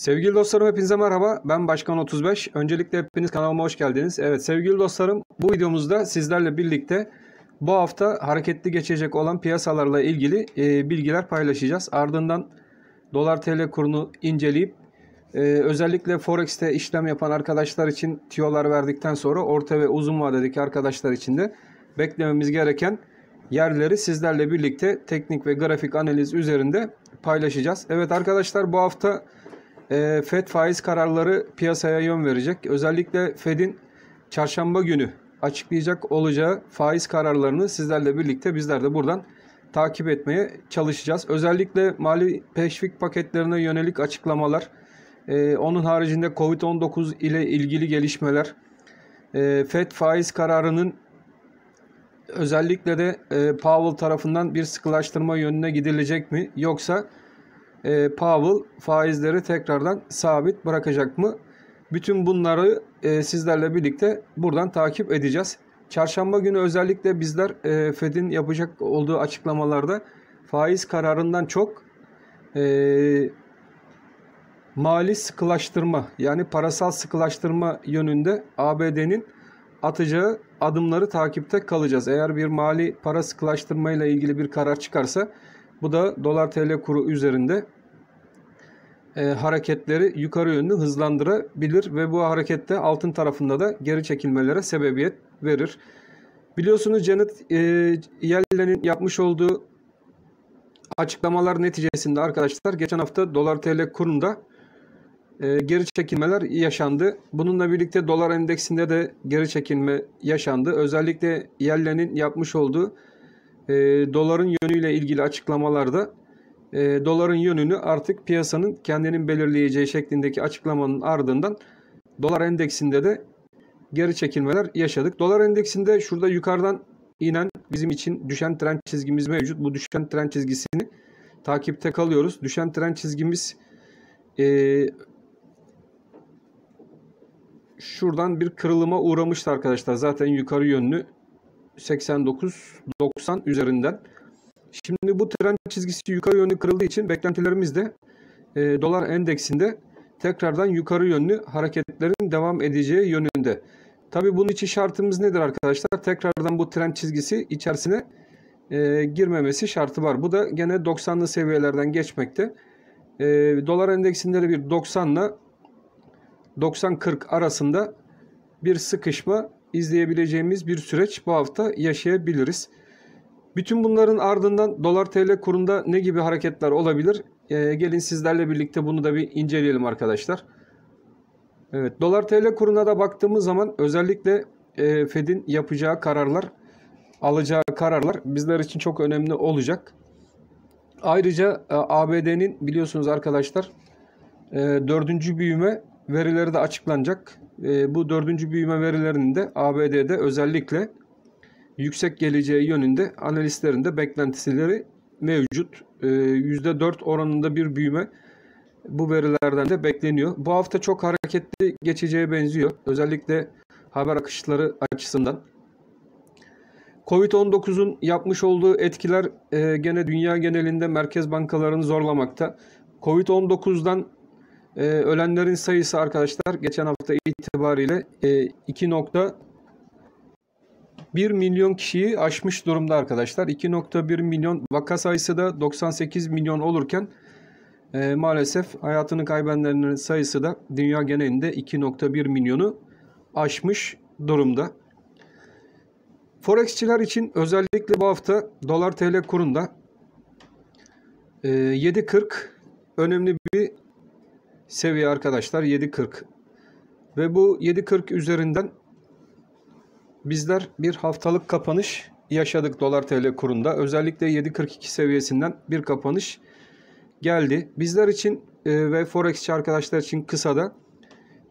Sevgili dostlarım hepinize merhaba. Ben Başkan 35. Öncelikle hepiniz kanalıma hoş geldiniz. Evet sevgili dostlarım bu videomuzda sizlerle birlikte bu hafta hareketli geçecek olan piyasalarla ilgili e, bilgiler paylaşacağız. Ardından dolar tl kurunu inceleyip e, özellikle Forex'te işlem yapan arkadaşlar için tiyolar verdikten sonra orta ve uzun vadedeki arkadaşlar için de beklememiz gereken yerleri sizlerle birlikte teknik ve grafik analiz üzerinde paylaşacağız. Evet arkadaşlar bu hafta ee, FED faiz kararları piyasaya yön verecek. Özellikle FED'in çarşamba günü açıklayacak olacağı faiz kararlarını sizlerle birlikte bizler de buradan takip etmeye çalışacağız. Özellikle mali peşvik paketlerine yönelik açıklamalar, ee, onun haricinde Covid-19 ile ilgili gelişmeler, ee, FED faiz kararının özellikle de Powell tarafından bir sıkılaştırma yönüne gidilecek mi yoksa e, Powell faizleri tekrardan sabit bırakacak mı? Bütün bunları e, sizlerle birlikte buradan takip edeceğiz. Çarşamba günü özellikle bizler e, Fed'in yapacak olduğu açıklamalarda faiz kararından çok e, mali sıkılaştırma yani parasal sıkılaştırma yönünde ABD'nin atacağı adımları takipte kalacağız. Eğer bir mali para sıkılaştırma ile ilgili bir karar çıkarsa bu da dolar TL kuru üzerinde e, hareketleri yukarı yönlü hızlandırabilir ve bu harekette altın tarafında da geri çekilmelere sebebiyet verir. Biliyorsunuz Janet e, Yellen'in yapmış olduğu açıklamalar neticesinde arkadaşlar geçen hafta dolar TL kurunda e, geri çekilmeler yaşandı. Bununla birlikte dolar endeksinde de geri çekilme yaşandı. Özellikle Yellen'in yapmış olduğu e, doların yönüyle ilgili açıklamalarda e, doların yönünü artık piyasanın kendinin belirleyeceği şeklindeki açıklamanın ardından dolar endeksinde de geri çekilmeler yaşadık. Dolar endeksinde şurada yukarıdan inen bizim için düşen trend çizgimiz mevcut. Bu düşen trend çizgisini takipte kalıyoruz. Düşen trend çizgimiz e, şuradan bir kırılıma uğramıştı arkadaşlar. Zaten yukarı yönlü 89-90 üzerinden. Şimdi bu trend çizgisi yukarı yönlü kırıldığı için beklentilerimiz de e, dolar endeksinde tekrardan yukarı yönlü hareketlerin devam edeceği yönünde. Tabii bunun için şartımız nedir arkadaşlar? Tekrardan bu trend çizgisi içerisine e, girmemesi şartı var. Bu da gene 90'lı seviyelerden geçmekte. E, dolar endeksinde de bir 90 ile 90-40 arasında bir sıkışma izleyebileceğimiz bir süreç bu hafta yaşayabiliriz. Bütün bunların ardından dolar TL kurunda ne gibi hareketler olabilir? Ee, gelin sizlerle birlikte bunu da bir inceleyelim arkadaşlar. Evet dolar TL kuruna da baktığımız zaman özellikle e, Fed'in yapacağı kararlar, alacağı kararlar bizler için çok önemli olacak. Ayrıca e, ABD'nin biliyorsunuz arkadaşlar e, dördüncü büyüme verileri de açıklanacak. Ee, bu dördüncü büyüme verilerinin de ABD'de özellikle yüksek geleceği yönünde analistlerin de beklentileri mevcut. %4 ee, oranında bir büyüme bu verilerden de bekleniyor. Bu hafta çok hareketli geçeceğe benziyor. Özellikle haber akışları açısından. Covid-19'un yapmış olduğu etkiler e, gene dünya genelinde merkez bankalarını zorlamakta. Covid-19'dan e, ölenlerin sayısı arkadaşlar geçen hafta itibariyle e, 2.1 milyon kişiyi aşmış durumda arkadaşlar. 2.1 milyon vaka sayısı da 98 milyon olurken e, maalesef hayatını kaybedenlerin sayısı da dünya genelinde 2.1 milyonu aşmış durumda. Forexçiler için özellikle bu hafta dolar TL kurunda 7.40 e, önemli bir seviye arkadaşlar 7.40 ve bu 7.40 üzerinden bizler bir haftalık kapanış yaşadık dolar tl kurunda özellikle 7.42 seviyesinden bir kapanış geldi bizler için e, ve forexçi arkadaşlar için kısa da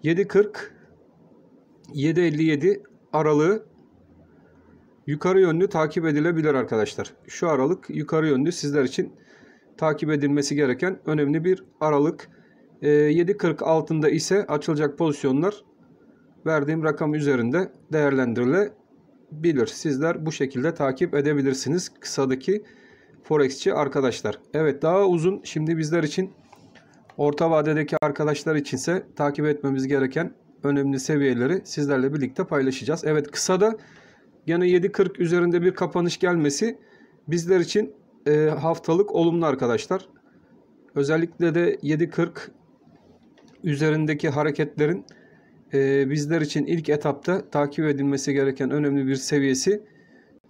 7.40 7.57 aralığı yukarı yönlü takip edilebilir arkadaşlar. Şu aralık yukarı yönlü sizler için takip edilmesi gereken önemli bir aralık. 7.40 ee, altında ise açılacak pozisyonlar verdiğim rakam üzerinde değerlendirilebilir. Sizler bu şekilde takip edebilirsiniz kısadaki forexçi arkadaşlar. Evet daha uzun şimdi bizler için orta vadedeki arkadaşlar içinse takip etmemiz gereken önemli seviyeleri sizlerle birlikte paylaşacağız. Evet kısada gene 7.40 üzerinde bir kapanış gelmesi bizler için e, haftalık olumlu arkadaşlar. Özellikle de 7.40 üzerindeki hareketlerin e, bizler için ilk etapta takip edilmesi gereken önemli bir seviyesi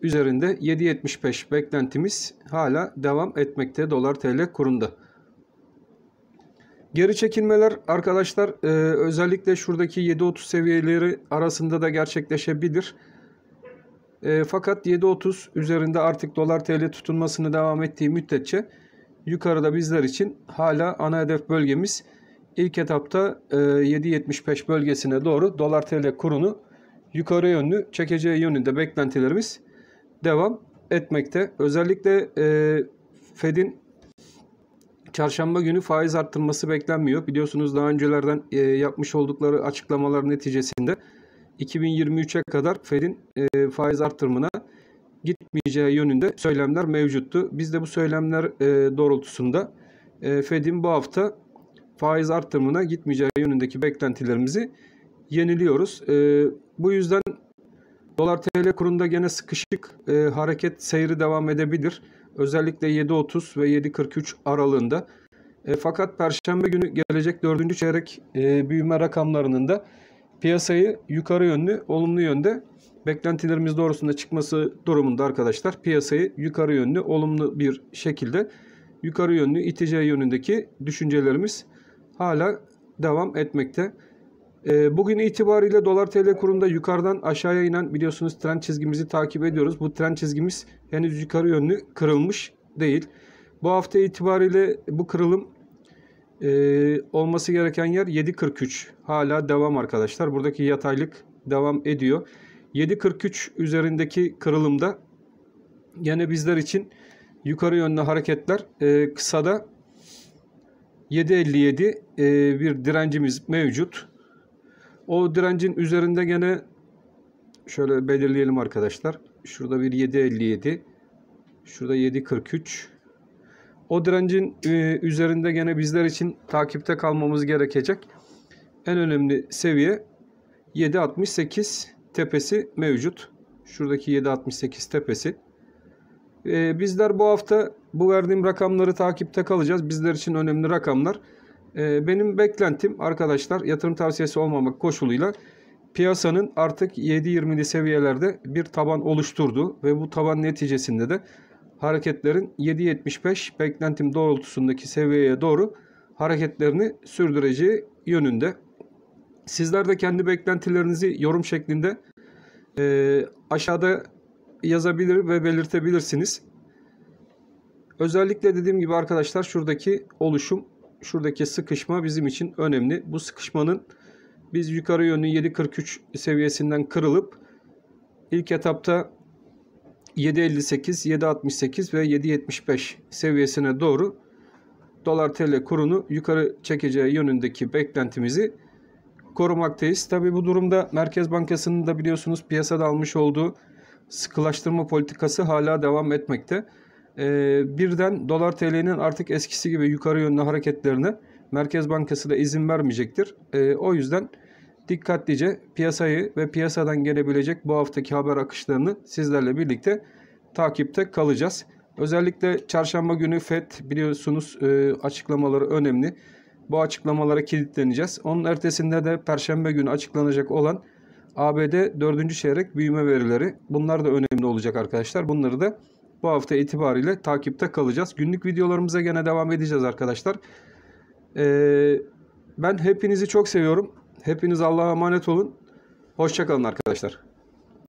üzerinde 7.75 beklentimiz hala devam etmekte dolar tl kurunda. Geri çekilmeler arkadaşlar e, özellikle şuradaki 7.30 seviyeleri arasında da gerçekleşebilir. E, fakat 7.30 üzerinde artık dolar tl tutunmasını devam ettiği müddetçe yukarıda bizler için hala ana hedef bölgemiz ilk etapta 7.75 e, bölgesine doğru dolar TL kurunu yukarı yönlü çekeceği yönünde beklentilerimiz devam etmekte. Özellikle e, Fed'in çarşamba günü faiz arttırması beklenmiyor. Biliyorsunuz daha öncelerden e, yapmış oldukları açıklamalar neticesinde 2023'e kadar Fed'in faiz arttırımına gitmeyeceği yönünde söylemler mevcuttu. Biz de bu söylemler doğrultusunda Fed'in bu hafta faiz artımına gitmeyeceği yönündeki beklentilerimizi yeniliyoruz. E, bu yüzden dolar TL kurunda gene sıkışık e, hareket seyri devam edebilir. Özellikle 7.30 ve 7.43 aralığında. E, fakat Perşembe günü gelecek dördüncü çeyrek e, büyüme rakamlarının da piyasayı yukarı yönlü, olumlu yönde beklentilerimiz doğrusunda çıkması durumunda arkadaşlar piyasayı yukarı yönlü, olumlu bir şekilde yukarı yönlü iteceği yönündeki düşüncelerimiz hala devam etmekte. Ee, bugün itibariyle dolar tl kurunda yukarıdan aşağıya inen biliyorsunuz trend çizgimizi takip ediyoruz. Bu trend çizgimiz henüz yukarı yönlü kırılmış değil. Bu hafta itibariyle bu kırılım e, olması gereken yer 7.43. Hala devam arkadaşlar. Buradaki yataylık devam ediyor. 7.43 üzerindeki kırılımda yine bizler için yukarı yönlü hareketler e, kısada 757 e, bir direncimiz mevcut. O direncin üzerinde gene şöyle belirleyelim arkadaşlar. Şurada bir 757. Şurada 743. O direncin e, üzerinde gene bizler için takipte kalmamız gerekecek. En önemli seviye 768 tepesi mevcut. Şuradaki 768 tepesi. E, bizler bu hafta bu verdiğim rakamları takipte kalacağız. Bizler için önemli rakamlar. E, benim beklentim arkadaşlar yatırım tavsiyesi olmamak koşuluyla piyasanın artık 7.20'li seviyelerde bir taban oluşturdu ve bu taban neticesinde de hareketlerin 7.75 beklentim doğrultusundaki seviyeye doğru hareketlerini sürdüreceği yönünde. Sizler de kendi beklentilerinizi yorum şeklinde e, aşağıda yazabilir ve belirtebilirsiniz. Özellikle dediğim gibi arkadaşlar şuradaki oluşum, şuradaki sıkışma bizim için önemli. Bu sıkışmanın biz yukarı yönlü 7.43 seviyesinden kırılıp ilk etapta 7.58, 7.68 ve 7.75 seviyesine doğru dolar tl kurunu yukarı çekeceği yönündeki beklentimizi korumaktayız. Tabi bu durumda Merkez Bankası'nın da biliyorsunuz piyasada almış olduğu sıkılaştırma politikası hala devam etmekte. E, birden dolar TL'nin artık eskisi gibi yukarı yönlü hareketlerine Merkez Bankası da izin vermeyecektir. E, o yüzden dikkatlice piyasayı ve piyasadan gelebilecek bu haftaki haber akışlarını sizlerle birlikte takipte kalacağız. Özellikle çarşamba günü FED biliyorsunuz e, açıklamaları önemli. Bu açıklamalara kilitleneceğiz. Onun ertesinde de perşembe günü açıklanacak olan ABD 4. çeyrek büyüme verileri. Bunlar da önemli olacak arkadaşlar. Bunları da bu hafta itibariyle takipte kalacağız. Günlük videolarımıza gene devam edeceğiz arkadaşlar. Ee, ben hepinizi çok seviyorum. Hepiniz Allah'a emanet olun. Hoşçakalın arkadaşlar.